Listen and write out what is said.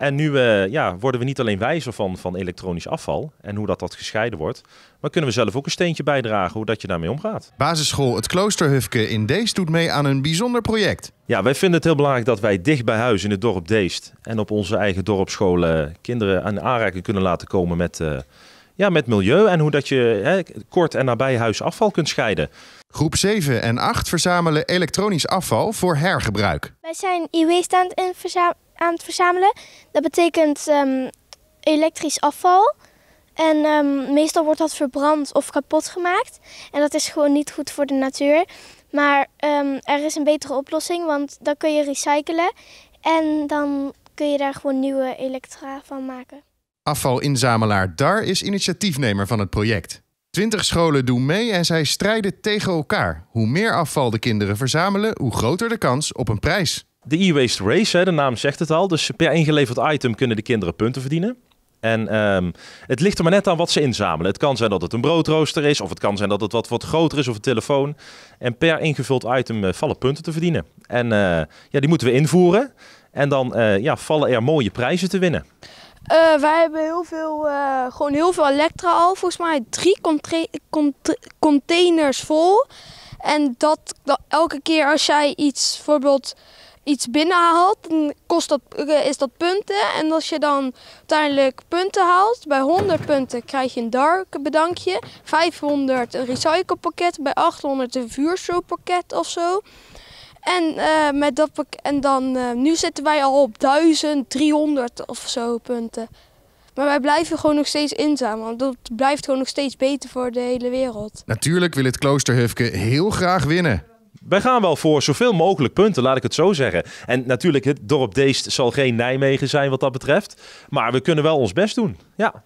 En nu eh, ja, worden we niet alleen wijzer van, van elektronisch afval en hoe dat, dat gescheiden wordt, maar kunnen we zelf ook een steentje bijdragen hoe dat je daarmee omgaat. Basisschool Het Kloosterhufke in Deest doet mee aan een bijzonder project. Ja, wij vinden het heel belangrijk dat wij dicht bij huis in het dorp Deest en op onze eigen dorpsscholen kinderen aan aanraking kunnen laten komen met, eh, ja, met milieu en hoe dat je hè, kort en nabij huis afval kunt scheiden. Groep 7 en 8 verzamelen elektronisch afval voor hergebruik. Wij zijn e-waste aan het verzamelen aan het verzamelen. Dat betekent ehm, elektrisch afval. En ehm, meestal wordt dat verbrand of kapot gemaakt. En dat is gewoon niet goed voor de natuur. Maar ehm, er is een betere oplossing, want dan kun je recyclen. En dan kun je daar gewoon nieuwe elektra van maken. Afvalinzamelaar Dar is initiatiefnemer van het project. Twintig scholen doen mee en zij strijden tegen elkaar. Hoe meer afval de kinderen verzamelen, hoe groter de kans op een prijs. De e-waste race, hè, de naam zegt het al. Dus per ingeleverd item kunnen de kinderen punten verdienen. En ehm, het ligt er maar net aan wat ze inzamelen. Het kan zijn dat het een broodrooster is, of het kan zijn dat het wat, wat groter is, of een telefoon. En per ingevuld item eh, vallen punten te verdienen. En eh, ja, die moeten we invoeren. En dan eh, ja, vallen er mooie prijzen te winnen. wij hebben heel veel, gewoon heel veel Elektra al. Volgens mij drie containers vol. En dat, dat elke keer als jij iets bijvoorbeeld iets binnenhaalt, dan kost dat, is dat punten. En als je dan uiteindelijk punten haalt, bij 100 punten krijg je een dark bedankje. 500 een recyclepakket, bij 800 een vuurshowpakket of zo. En, eh, met dat en dan, eh, nu zitten wij al op 1300 of zo punten. Maar wij blijven gewoon nog steeds inzamen. Want dat blijft gewoon nog steeds beter voor de hele wereld. Natuurlijk wil het kloosterhufke heel graag winnen wij gaan wel voor zoveel mogelijk punten, laat ik het zo zeggen. En natuurlijk, het dorp Deest zal geen Nijmegen zijn wat dat betreft. Maar we kunnen wel ons best doen. Ja.